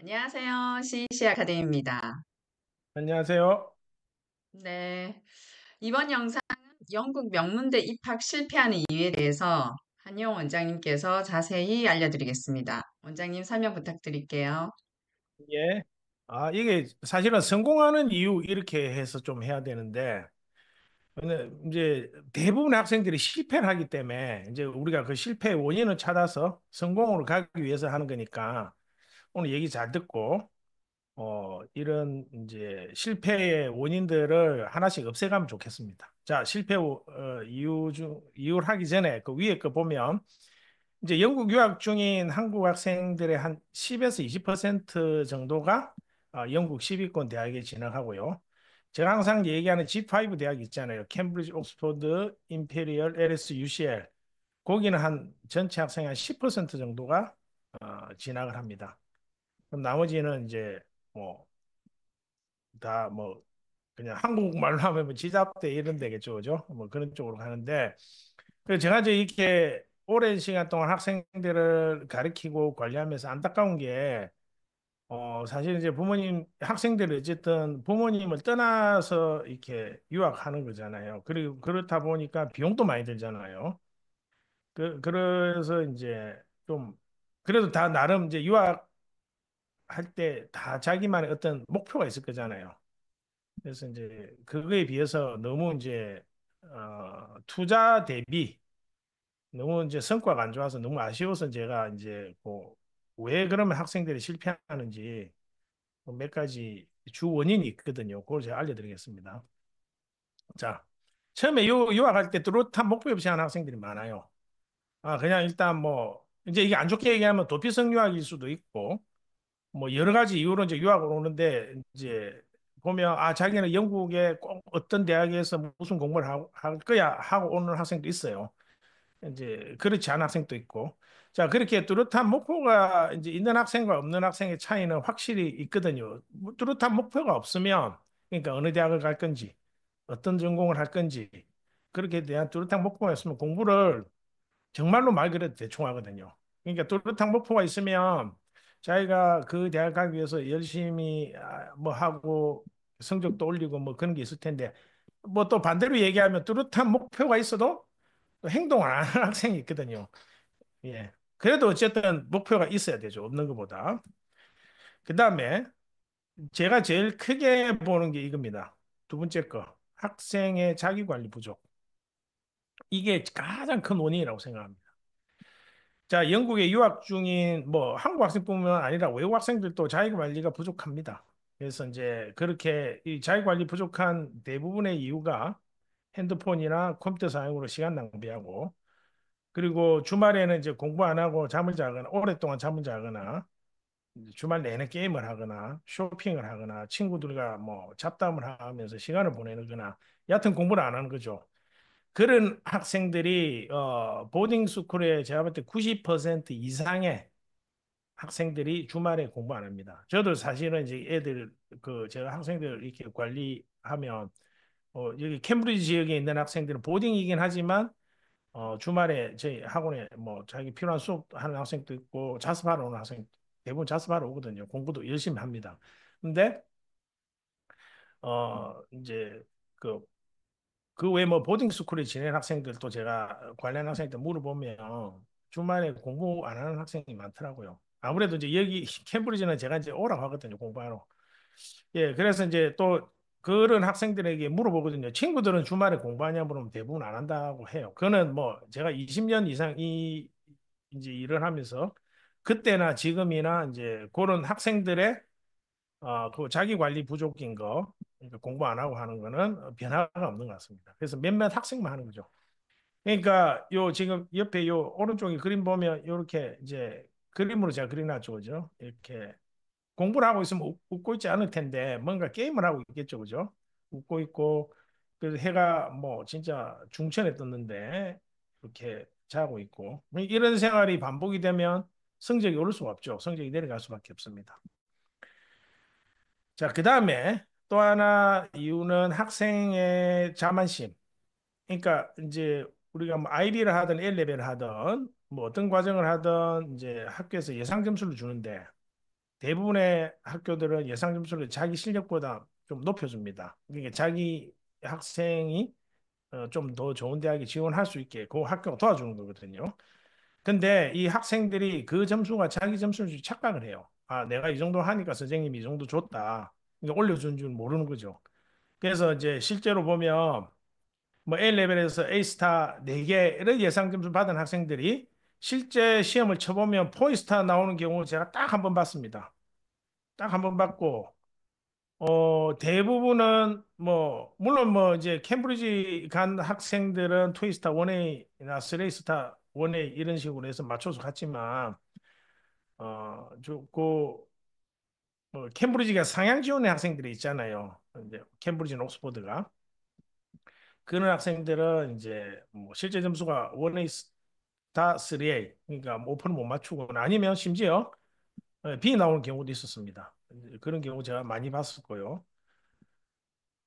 안녕하세요. CEC e 아카데미입니다. 안녕하세요. 네. 이번 영상은 영국 명문대 입학 실패하는 이유에 대해서 한용 원장님께서 자세히 알려드리겠습니다. 원장님 설명 부탁드릴게요. 예. 아, 이게 사실은 성공하는 이유 이렇게 해서 좀 해야 되는데, 이제 대부분 학생들이 실패를 하기 때문에 이제 우리가 그 실패의 원인을 찾아서 성공으로 가기 위해서 하는 거니까 오늘 얘기 잘 듣고 어, 이런 이제 실패의 원인들을 하나씩 없애가면 좋겠습니다. 자, 실패 어, 이유 중 이유를 하기 전에 그 위에 거 보면 이제 영국 유학 중인 한국 학생들의 한 10에서 20% 정도가 어, 영국 10위권 대학에 진학하고요. 제가 항상 얘기하는 G5 대학 있잖아요. 캠브리지, 옥스퍼드, 임페리얼, LS, UCL. 거기는 한 전체 학생의 한10% 정도가 어, 진학을 합니다. 그럼 나머지는 이제 뭐 다뭐 뭐 그냥 한국말로 하면 뭐 지잡대 이런 데겠죠, 그죠? 뭐 그런 쪽으로 가는데 그래 제가 이제 이렇게 오랜 시간 동안 학생들을 가르치고 관리하면서 안타까운 게 어, 사실 이제 부모님, 학생들이 어쨌든 부모님을 떠나서 이렇게 유학하는 거잖아요. 그리고 그렇다 보니까 비용도 많이 들잖아요. 그, 그래서 이제 좀, 그래도 다 나름 이제 유학 할때다 자기만의 어떤 목표가 있을 거잖아요. 그래서 이제 그거에 비해서 너무 이제 어, 투자 대비 너무 이제 성과가 안 좋아서 너무 아쉬워서 제가 이제 뭐 왜 그러면 학생들이 실패하는지 뭐 몇 가지 주 원인이 있거든요. 그걸 제가 알려드리겠습니다. 자, 처음에 유, 유학할 때 뚜렷한 목표 없이 하는 학생들이 많아요. 아, 그냥 일단 뭐 이제 이게 안 좋게 얘기하면 도피성 유학일 수도 있고 뭐 여러 가지 이유로 이제 유학을 오는데 이제 보면 아 자기는 영국에 꼭 어떤 대학에서 무슨 공부를 하, 할 거야 하고 오는 학생도 있어요. 이제 그렇지 않은 학생도 있고 자 그렇게 뚜렷한 목표가 이제 있는 학생과 없는 학생의 차이는 확실히 있거든요. 뭐 뚜렷한 목표가 없으면 그러니까 어느 대학을 갈 건지 어떤 전공을 할 건지 그렇게 대한 뚜렷한 목표가 있으면 공부를 정말로 말 그대로 대충 하거든요. 그러니까 뚜렷한 목표가 있으면 자기가 그 대학 가기 위해서 열심히 아, 뭐 하고 성적도 올리고 뭐 그런 게 있을 텐데 뭐 또 반대로 얘기하면 뚜렷한 목표가 있어도 행동안 하는 학생이 있거든요. 예. 그래도 어쨌든 목표가 있어야 되죠. 없는 것보다. 그 다음에 제가 제일 크게 보는 게 이겁니다. 두 번째 거. 학생의 자기관리 부족. 이게 가장 큰 원인이라고 생각합니다. 자, 영국에 유학 중인 뭐 한국 학생뿐만 아니라 외국 학생들도 자기 관리가 부족합니다. 그래서 이제 그렇게 이 자기 관리 부족한 대부분의 이유가 핸드폰이나 컴퓨터 사용으로 시간 낭비하고 그리고 주말에는 이제 공부 안 하고 잠을 자거나 오랫동안 잠을 자거나 주말 내내 게임을 하거나 쇼핑을 하거나 친구들과 뭐 잡담을 하면서 시간을 보내거나 는 여하튼 공부를 안 하는 거죠. 그런 학생들이 어, 보딩 스쿨에 제가 볼때90% 이상의 학생들이 주말에 공부 안 합니다. 저도 사실은 이제 애들 그 제가 학생들 이렇게 관리하면 어, 여기 캠브리지 지역에 있는 학생들은 보딩이긴 하지만 어, 주말에 저희 학원에 뭐 자기 필요한 수업하는 학생도 있고 자습하러 오는 학생 대부분 자습하러 오거든요. 공부도 열심히 합니다. 근데 어 이제 그그 외에 뭐 보딩스쿨에 지낸 학생들도 제가 관련 학생들 물어보면 주말에 공부 안 하는 학생이 많더라고요. 아무래도 이제 여기 캠브리지는 제가 이제 오라고 하거든요, 공부하러. 예, 그래서 이제 또 그런 학생들에게 물어보거든요. 친구들은 주말에 공부하냐 물으면 대부분 안 한다고 해요. 그거는 뭐 제가 20년 이상 이 이제 일을 하면서 그때나 지금이나 이제 그런 학생들의 어, 그 자기 관리 부족인 거 그러니까 공부 안 하고 하는 거는 변화가 없는 것 같습니다. 그래서 몇몇 학생만 하는 거죠. 그러니까 요 지금 옆에 요 오른쪽에 그림 보면 이렇게 이제 그림으로 제가 그려놨죠, 그죠? 이렇게 공부를 하고 있으면 웃고 있지 않을 텐데 뭔가 게임을 하고 있겠죠, 그죠? 웃고 있고 그 해가 뭐 진짜 중천에 떴는데 이렇게 자고 있고 이런 생활이 반복이 되면 성적이 오를 수가 없죠. 성적이 내려갈 수밖에 없습니다. 자, 그 다음에 또 하나 이유는 학생의 자만심. 그러니까 이제 우리가 뭐 아이비를 하든 1레벨을 하든 뭐 어떤 과정을 하든 이제 학교에서 예상 점수를 주는데 대부분의 학교들은 예상 점수를 자기 실력보다 좀 높여줍니다. 그러니까 자기 학생이 어, 좀 더 좋은 대학에 지원할 수 있게 그 학교가 도와주는 거거든요. 근데 이 학생들이 그 점수가 자기 점수를 착각을 해요. 아 내가 이 정도 하니까 선생님이 이 정도 줬다. 올려준 줄 모르는 거죠. 그래서 이제 실제로 보면 뭐 A 레벨에서 A 스타 4개를 예상 점수 받은 학생들이 실제 시험을 쳐보면 포이스타 나오는 경우 제가 딱 한 번 봤습니다. 딱 한 번 봤고 어, 대부분은 뭐 물론 뭐 이제 캠브리지 간 학생들은 투이스타 원에나쓰스타원에 이런 식으로 해서 맞춰서 갔지만 어, 저 그, 어, 캠브리지가 상향 지원의 학생들이 있잖아요. 이제 캠브리지나 옥스퍼드가. 그런 학생들은 이제 뭐 실제 점수가 원에 다 3A, 그러니까 5%는 뭐 못 맞추거나 아니면 심지어 예, B 나오는 경우도 있었습니다. 그런 경우 제가 많이 봤었고요.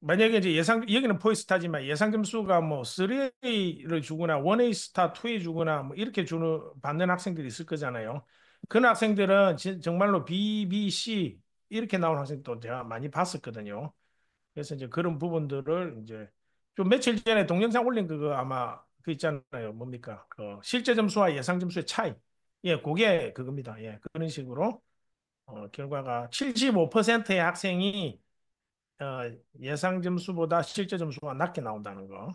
만약에 이제 예상 여기는 포이스타지만 예상 점수가 뭐 3A를 주거나 1A 스타, 2A 주거나 뭐 이렇게 주는 받는 학생들이 있을 거잖아요. 그 학생들은 정말로 B, B, C 이렇게 나온 학생도 제가 많이 봤었거든요. 그래서 이제 그런 부분들을 이제 좀 며칠 전에 동영상 올린 그거 아마 그 있잖아요. 뭡니까? 그 실제 점수와 예상 점수의 차이. 예, 그게 그겁니다. 예, 그런 식으로 어, 결과가 75%의 학생이 어, 예상 점수보다 실제 점수가 낮게 나온다는 거.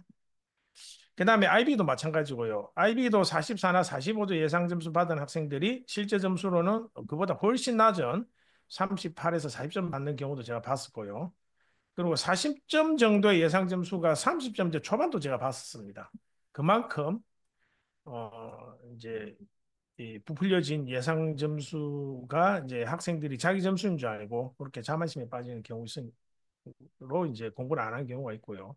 그 다음에 IB도 마찬가지고요. IB도 44나 45도 예상 점수 받은 학생들이 실제 점수로는 그보다 훨씬 낮은 38에서 40점 받는 경우도 제가 봤었고요. 그리고 40점 정도의 예상 점수가 3 0점 초반도 제가 봤었습니다. 그만큼 어 이제 이 부풀려진 예상 점수가 이제 학생들이 자기 점수인 줄 알고 그렇게 자만심에 빠지는 경우로 이제 공부를 안 한 경우가 있고요.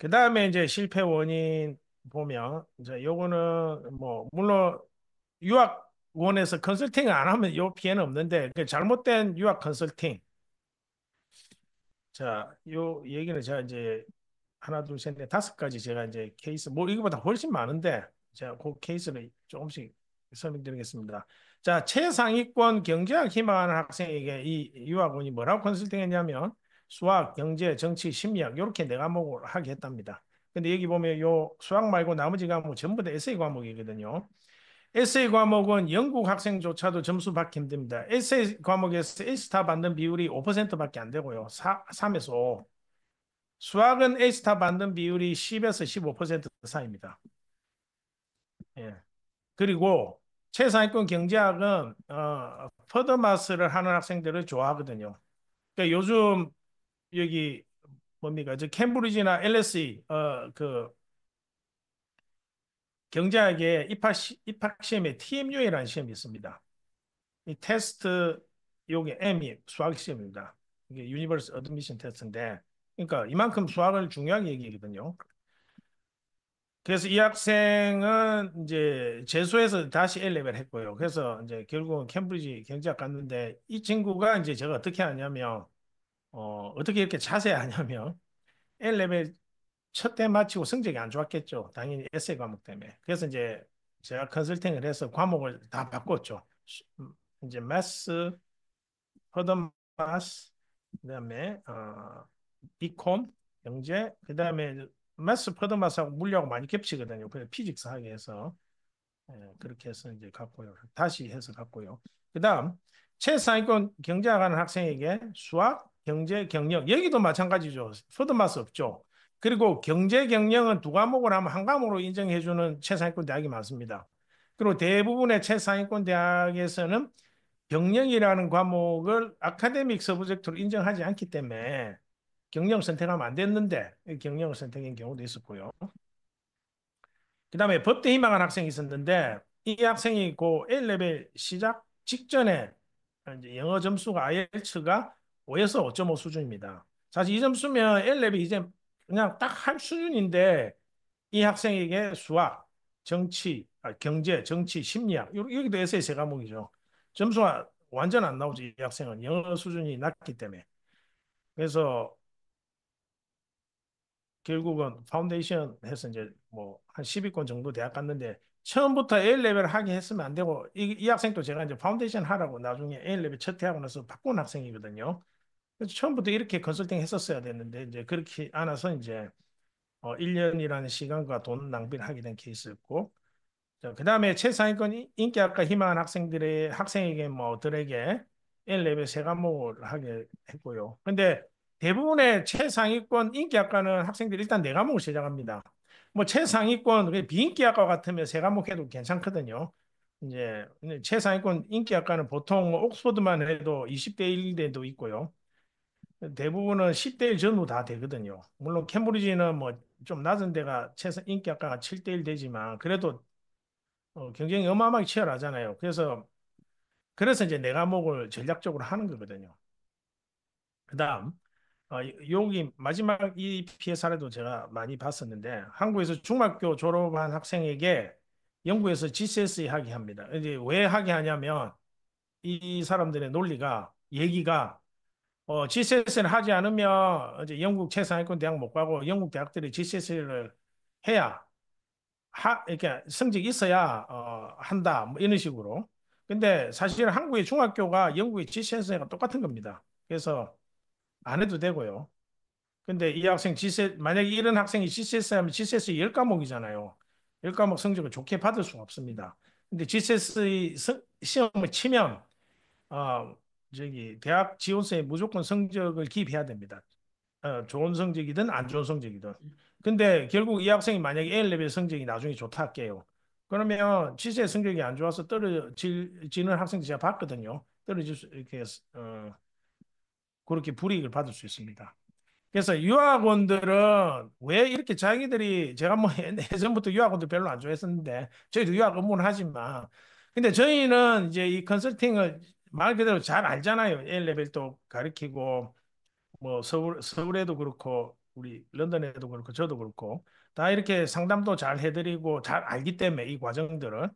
그 다음에 이제 실패 원인 보면 이제 요거는 뭐 물론 유학원에서 컨설팅을 안 하면 요 피해는 없는데 그 잘못된 유학 컨설팅 자요 얘기는 제가 이제 하나 둘 셋 넷 다섯 가지 제가 이제 케이스 뭐 이거보다 훨씬 많은데 제가 그 케이스를 조금씩 설명드리겠습니다. 자 최상위권 경제학 희망하는 학생에게 이 유학원이 뭐라고 컨설팅했냐면 수학, 경제, 정치, 심리학 이렇게 네 과목을 하게 했답니다. 근데 여기 보면 요 수학 말고 나머지 과목 전부 다 에세이 과목이거든요. 에세이 과목은 영국 학생조차도 점수 받기 힘듭니다. 에세이 과목에서 A스타 받는 비율이 5%밖에 안 되고요. 4, 3에서 5. 수학은 A스타 받는 비율이 10에서 15% 사이입니다. 예. 그리고 최상위권 경제학은 어, 퍼드마스를 하는 학생들을 좋아하거든요. 그러니까 요즘 여기 뭡니까? 저 캠브리지나 LSE 어, 그 경제학의 입학 입학 시험에 TMU라는 시험이 있습니다. 이 테스트 요게 M이 수학 시험입니다. 이게 유니버스 어드미션 테스트인데 그러니까 이만큼 수학을 중요하게 얘기거든요. 그래서 이 학생은 이제 재수해서 다시 A레벨 했고요. 그래서 이제 결국은 캠브리지 경제학 갔는데 이 친구가 이제 제가 어떻게 하냐면 어, 어떻게 이렇게 자세하냐면 히 l 레에첫대 마치고 성적이 안 좋았겠죠. 당연히 에세이 과목 때문에. 그래서 이제 제가 컨설팅을 해서 과목을 다 바꿨죠. 음, 이제 매스허드 마스, 그다음에 어, 비콤, 경제, 그다음에 매스퍼드마스하고 물리하고 많이 겹치거든요. 그래서 피직스 하게 해서 예, 그렇게 해서 이제 갔고요. 다시 해서 갔고요. 그다음 최상위권 경제학하는 학생에게 수학, 경제 경영 여기도 마찬가지죠. 소득 마스 없죠. 그리고 경제 경영은 두 과목을 하면 한 과목으로 인정해 주는 최상위권 대학이 많습니다. 그리고 대부분의 최상위권 대학에서는 경영이라는 과목을 아카데믹 서브젝트로 인정하지 않기 때문에 경영 선택하면 안 됐는데 경영을 선택한 경우도 있었고요. 그 다음에 법대 희망한 학생이 있었는데 이 학생이 고 A레벨 시작 직전에 영어 점수가 IELTS가 5에서 5.5 수준입니다. 사실 이 점수면 1렙이 이제 그냥 딱 할 수준인데 이 학생에게 수학, 정치, 아, 경제, 정치, 심리학 여기도 에세이 세 과목이죠. 점수가 완전 안 나오죠. 이 학생은 영어 수준이 낮기 때문에. 그래서 결국은 파운데이션 해서 이제 뭐 한 10위권 정도 대학 갔는데 처음부터 A레벨 하게 했으면 안 되고 이, 이, 학생도 제가 이제 파운데이션 하라고 나중에 A레벨 첫해하 나서 바꾼 학생이거든요. 그래서 처음부터 이렇게 컨설팅 했었어야 됐는데 이제 그렇게 않아서 이제 어 1년이라는 시간과 돈 낭비를 하게 된 케이스였고 그 다음에 최상위권 인기학과 희망한 학생들의 학생에게 뭐들에게 N레벨 세 과목을 하게 했고요. 근데 대부분의 최상위권 인기학과는 학생들이 일단 네 과목을 시작합니다. 뭐 최상위권 비인기학과 같으면 세 과목 해도 괜찮거든요. 이제 최상위권 인기학과는 보통 옥스퍼드만 해도 20대 1대도 있고요. 대부분은 10대1 전후 다 되거든요. 물론 캠브리지는 뭐 좀 낮은 데가 최소 인기 아까가 7대1 되지만 그래도 어, 경쟁이 어마어마하게 치열하잖아요. 그래서 그래서 이제 내과목을 전략적으로 하는 거거든요. 그다음 어, 여기 마지막 이 피해 사례도 제가 많이 봤었는데 한국에서 중학교 졸업한 학생에게 영국에서 GCSE 하게 합니다. 이제 왜 하게 하냐면 이 사람들의 논리가 얘기가 어, GCS를 하지 않으면 이제 영국 최상위권 대학 못 가고 영국 대학들이 GCS를 해야 하, 이렇게 그러니까 성적이 있어야 어, 한다 뭐 이런 식으로. 근데 사실 한국의 중학교가 영국의 GCS가 똑같은 겁니다. 그래서 안 해도 되고요. 근데 이 학생 GCS 만약에 이런 학생이 GCS e 하면 GCS 10과목이잖아요. E 10과목 성적을 좋게 받을 수가 없습니다. 근데 GCS e 시험을 치면 어, 저기 대학 지원생에 무조건 성적을 기입해야 됩니다. 어, 좋은 성적이든 안 좋은 성적이든. 근데 결국 이 학생이 만약에 A레벨 성적이 나중에 좋다 할게요. 그러면 취재 성적이 안 좋아서 떨어지는 학생들 제가 봤거든요. 떨어질 수 이렇게 어, 그렇게 불이익을 받을 수 있습니다. 그래서 유학원들은 왜 이렇게 자기들이 제가 뭐 예전부터 유학원도 별로 안 좋아했었는데 저희도 유학 업무는 하지만 근데 저희는 이제 이 컨설팅을 말 그대로 잘 알잖아요. A레벨도 가르치고 뭐 서울 서울에도 그렇고 우리 런던에도 그렇고 저도 그렇고 다 이렇게 상담도 잘 해드리고 잘 알기 때문에 이 과정들을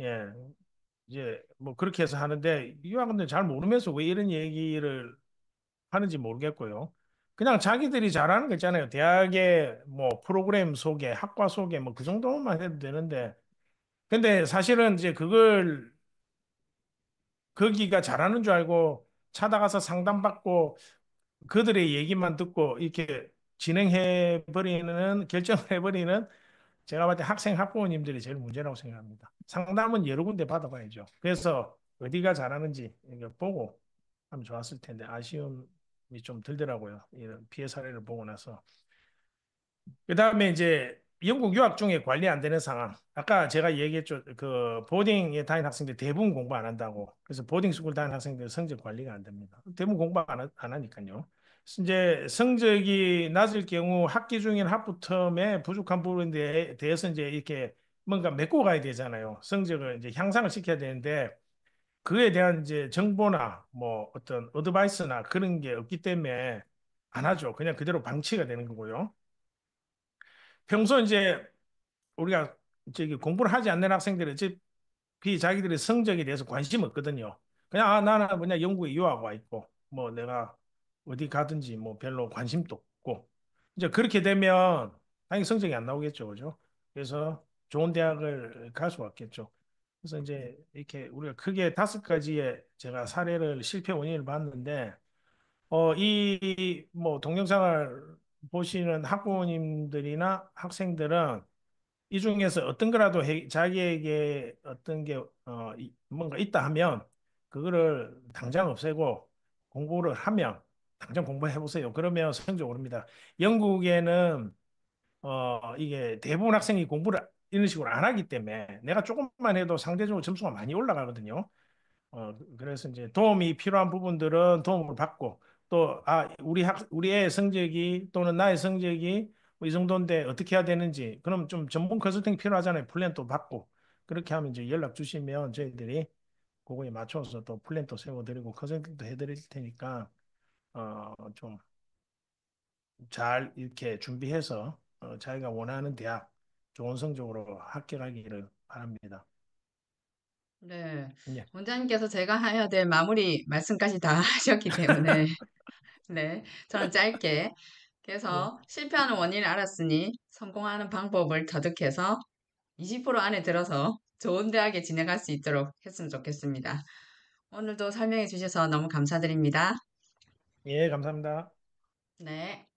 예 이제 뭐 그렇게 해서 하는데 유학원들 잘 모르면서 왜 이런 얘기를 하는지 모르겠고요. 그냥 자기들이 잘하는 거 있잖아요. 대학의 뭐 프로그램 속에 학과 속에 뭐 그 정도만 해도 되는데 근데 사실은 이제 그걸 거기가 잘하는 줄 알고 찾아가서 상담받고 그들의 얘기만 듣고 이렇게 진행해 버리는 결정을 해 버리는 제가 봤을 때 학생 학부모님들이 제일 문제라고 생각합니다. 상담은 여러 군데 받아봐야죠. 그래서 어디가 잘하는지 보고 하면 좋았을 텐데 아쉬움이 좀 들더라고요. 이런 피해 사례를 보고 나서 그 다음에 이제 영국 유학 중에 관리 안 되는 상황. 아까 제가 얘기했죠. 그 보딩에 다닌 학생들 대부분 공부 안 한다고. 그래서 보딩 스쿨 다닌 학생들 성적 관리가 안 됩니다. 대부분 공부 안, 하, 안 하니까요. 이제 성적이 낮을 경우 학기 중인 학부 텀에 부족한 부분에 대해서 이제 이렇게 뭔가 메꿔 가야 되잖아요. 성적을 이제 향상을 시켜야 되는데 그에 대한 이제 정보나 뭐 어떤 어드바이스나 그런 게 없기 때문에 안 하죠. 그냥 그대로 방치가 되는 거고요. 평소 이제 우리가 저기 공부를 하지 않는 학생들은 즉이 자기들의 성적에 대해서 관심 없거든요. 그냥 아 나는 뭐냐 영국에 유학 와 있고 뭐 내가 어디 가든지 뭐 별로 관심도 없고 이제 그렇게 되면 당연히 성적이 안 나오겠죠, 그죠? 그래서 좋은 대학을 갈 수가 없겠죠. 그래서 이제 이렇게 우리가 크게 다섯 가지의 제가 사례를 실패 원인을 봤는데 어 이 뭐 동영상을 보시는 학부모님들이나 학생들은 이 중에서 어떤 거라도 해, 자기에게 어떤 게 어, 뭔가 있다 하면 그거를 당장 없애고 공부를 하면 당장 공부해 보세요. 그러면 성적 오릅니다. 영국에는 어 이게 대부분 학생이 공부를 이런 식으로 안 하기 때문에 내가 조금만 해도 상대적으로 점수가 많이 올라가거든요. 어 그래서 이제 도움이 필요한 부분들은 도움을 받고 또아 우리 학 우리의 성적이 또는 나의 성적이 뭐이 정도인데 어떻게 해야 되는지 그럼 좀 전문 컨설팅 필요하잖아요. 플랜 도 받고 그렇게 하면 이제 연락 주시면 저희들이 그거에 맞춰서 또 플랜 도 세워드리고 컨설팅도 해드릴 테니까 어 좀 잘 이렇게 준비해서 어 자기가 원하는 대학 좋은 성적으로 합격하기를 바랍니다. 네. 예. 원장님께서 제가 해야 될 마무리 말씀까지 다 하셨기 때문에 네, 저는 짧게. 그래서 네. 실패하는 원인을 알았으니 성공하는 방법을 터득해서 20% 안에 들어서 좋은 대학에 진행할 수 있도록 했으면 좋겠습니다. 오늘도 설명해 주셔서 너무 감사드립니다. 예, 감사합니다. 네.